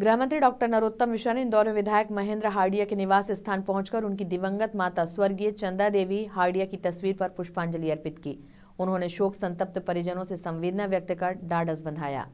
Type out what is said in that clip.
गृह मंत्री डॉक्टर नरोत्तम मिश्रा ने इंदौर में विधायक महेंद्र हार्डिया के निवास स्थान पहुंचकर उनकी दिवंगत माता स्वर्गीय चंदा देवी हार्डिया की तस्वीर पर पुष्पांजलि अर्पित की उन्होंने शोक संतप्त परिजनों से संवेदना व्यक्त कर डाडस बंधाया